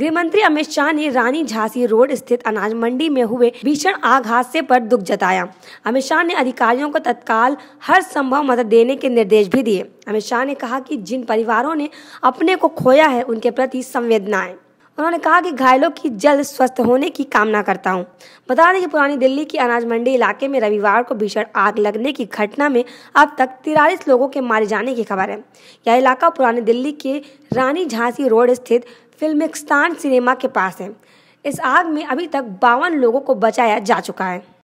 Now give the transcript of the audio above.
गृह मंत्री अमित शाह ने रानी झांसी रोड स्थित अनाज मंडी में हुए भीषण आग हादसे पर दुख जताया अमित शाह ने अधिकारियों को तत्काल हर संभव मदद देने के निर्देश भी दिए अमित शाह ने कहा कि जिन परिवारों ने अपने को खोया है उनके प्रति संवेदनाएं उन्होंने कहा कि घायलों की जल्द स्वस्थ होने की कामना करता हूं। बता दें कि पुरानी दिल्ली की अनाज मंडी इलाके में रविवार को भीषण आग लगने की घटना में अब तक तिरालीस लोगों के मारे जाने की खबर है यह इलाका पुरानी दिल्ली के रानी झांसी रोड स्थित फिल्मिस्तान सिनेमा के पास है इस आग में अभी तक बावन लोगों को बचाया जा चुका है